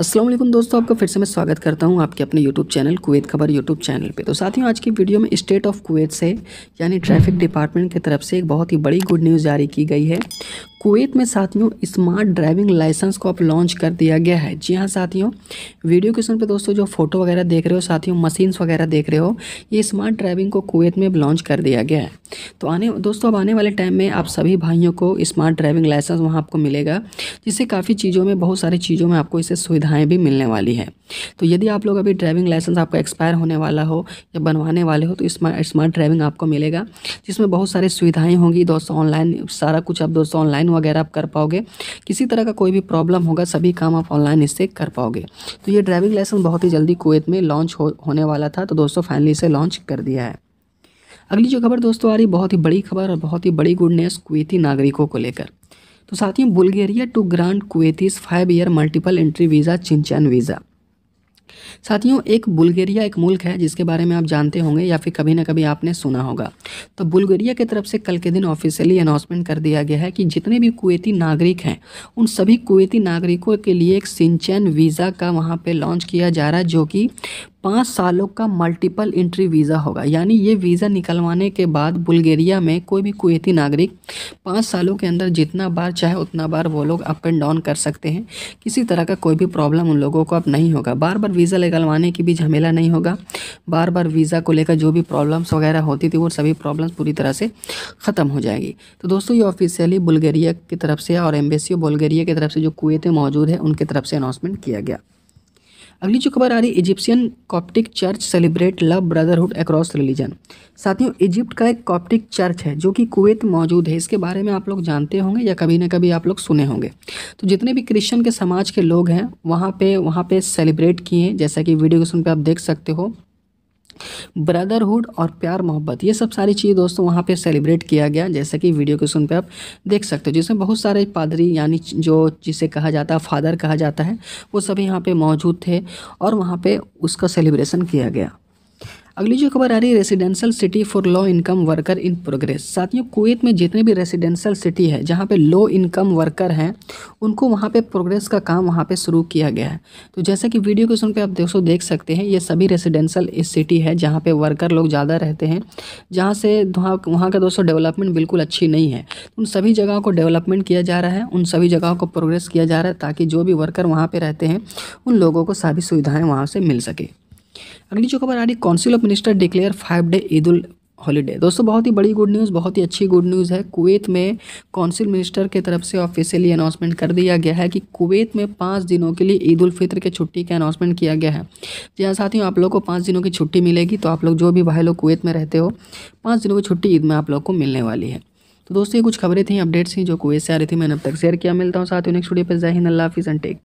असलम दोस्तों आपका फिर से मैं स्वागत करता हूं आपके अपने YouTube चैनल कुवैत खबर YouTube चैनल पे तो साथियों आज की वीडियो में स्टेट ऑफ कुवैत से यानी ट्रैफिक डिपार्टमेंट की तरफ से एक बहुत ही बड़ी गुड न्यूज़ जारी की गई है कुवैत में साथियों स्मार्ट ड्राइविंग लाइसेंस को अब लॉन्च कर दिया गया है जी हाँ साथियों वीडियो क्वेश्चन पर दोस्तों जो फोटो वगैरह देख रहे हो साथियों मशीन्स वगैरह देख रहे हो ये स्मार्ट ड्राइविंग को कुवैत में अब लॉन्च कर दिया गया है तो आने दोस्तों अब आने वाले टाइम में आप सभी भाइयों को स्मार्ट ड्राइविंग लाइसेंस वहाँ आपको मिलेगा जिससे काफ़ी चीज़ों में बहुत सारी चीज़ों में आपको इसे सुविधा सुविधाएं भी मिलने वाली है तो यदि आप लोग अभी ड्राइविंग लाइसेंस आपका एक्सपायर होने वाला हो या बनवाने वाले हो तो स्मार्ट स्मार्ट ड्राइविंग आपको मिलेगा जिसमें बहुत सारी सुविधाएं होंगी दोस्तों ऑनलाइन सारा कुछ आप दोस्तों ऑनलाइन वगैरह आप कर पाओगे किसी तरह का कोई भी प्रॉब्लम होगा सभी काम आप ऑनलाइन इससे कर पाओगे तो ये ड्राइविंग लाइसेंस बहुत ही जल्दी कुवैत में लॉन्च होने वाला था तो दोस्तों फाइनली इसे लॉन्च कर दिया है अगली जो खबर दोस्तों आ रही बहुत ही बड़ी खबर और बहुत ही बड़ी गुड न्यूज़ कुवैती नागरिकों को लेकर तो साथियों Bulgaria to grant Kuwaitis five year multiple entry visa Schengen visa साथियों एक बुल्गेरिया एक मुल्क है जिसके बारे में आप जानते होंगे या फिर कभी ना कभी आपने सुना होगा तो बुल्गेरिया की तरफ से कल के दिन ऑफिशियली अनाउंसमेंट कर दिया गया है कि जितने भी कुवैती नागरिक हैं उन सभी कुवैती नागरिकों के लिए एक सिंचन वीज़ा का वहाँ पे लॉन्च किया जा रहा है जो कि पाँच सालों का मल्टीपल इंट्री वीज़ा होगा यानी ये वीज़ा निकलवाने के बाद बुल्गारिया में कोई भी कुवैती नागरिक पाँच सालों के अंदर जितना बार चाहे उतना बार वो लोग अप एंड डाउन कर सकते हैं किसी तरह का कोई भी प्रॉब्लम उन लोगों को अब नहीं होगा बार बार वीज़ा निकलवाने की भी झमेला नहीं होगा बार बार वीज़ा को लेकर जो भी प्रॉब्लम्स वगैरह होती थी वो सभी प्रॉब्लम्स पूरी तरह से ख़त्म हो जाएगी तो दोस्तों ये ऑफिशियली बुल्गारिया की तरफ से और एम्बेसी बुल्गारिया की तरफ से जो कुवैत मौजूद है उनकी तरफ से अनाउंसमेंट किया गया अगली जो खबर आ रही है Egyptian Coptic church celebrate love brotherhood across religion साथियों इजिप्ट का एक कॉप्टिक चर्च है जो कि कुवैत मौजूद है इसके बारे में आप लोग जानते होंगे या कभी ना कभी आप लोग सुने होंगे तो जितने भी क्रिश्चियन के समाज के लोग हैं वहाँ पे वहाँ पे सेलिब्रेट किए जैसा कि वीडियो क्वेश्चन सुन पर आप देख सकते हो ब्रदरहुड और प्यार मोहब्बत ये सब सारी चीज़ दोस्तों वहाँ पे सेलिब्रेट किया गया जैसा कि वीडियो के सुन पे आप देख सकते हो जिसमें बहुत सारे पादरी यानी जो जिसे कहा जाता है फादर कहा जाता है वो सभी यहाँ पे मौजूद थे और वहाँ पे उसका सेलिब्रेशन किया गया अगली जो खबर आ रही है residential city for low income worker in progress साथियों कुवैत में जितने भी रेसिडेंशियल सिटी है जहाँ पे लो इनकम वर्कर हैं उनको वहाँ पे प्रोग्रेस का काम वहाँ पे शुरू किया गया है तो जैसा कि वीडियो के सुन पे आप दोस्तों देख सकते हैं ये सभी रेसिडेंशियल सिटी है जहाँ पर वर्कर लोग ज़्यादा रहते हैं जहाँ से वहाँ का दोस्तों डेवलपमेंट बिल्कुल अच्छी नहीं है उन सभी जगहों को डेवलपमेंट किया जा रहा है उन सभी जगहों को प्रोग्रेस किया जा रहा है ताकि जो भी वर्कर वहाँ पर रहते हैं उन लोगों को सभी सुविधाएँ वहाँ से मिल सके अगली जो खबर आ रही council of minister declare five day Eid ul holiday दोस्तों बहुत ही बड़ी गुड न्यूज़ बहुत ही अच्छी गुड न्यूज़ है कुवैत में काउंसिल मिनिस्टर के तरफ से ऑफिशियली अनाउंसमेंट कर दिया गया है कि कुवैत में पाँच दिनों के लिए ईद उल फित्र के छुट्टी का अनाउंसमेंट किया गया है जी हाँ साथियों आप लोग को पाँच दिनों की छुट्टी मिलेगी तो आप लोग जो भी भाई लोग कुवैत में रहते हो पाँच दिनों की छुट्टी ईद में आप लोग को मिलने वाली है तो दोस्तों ये कुछ खबरें थी अपडेट्स थी जो कुवैत से आ रही थी मैंने अब तक शेयर किया मिलता हूँ साथियों नेक्स्ट वीडियो पर जय हिंद अल्लाह हाफिज़ एंड टेक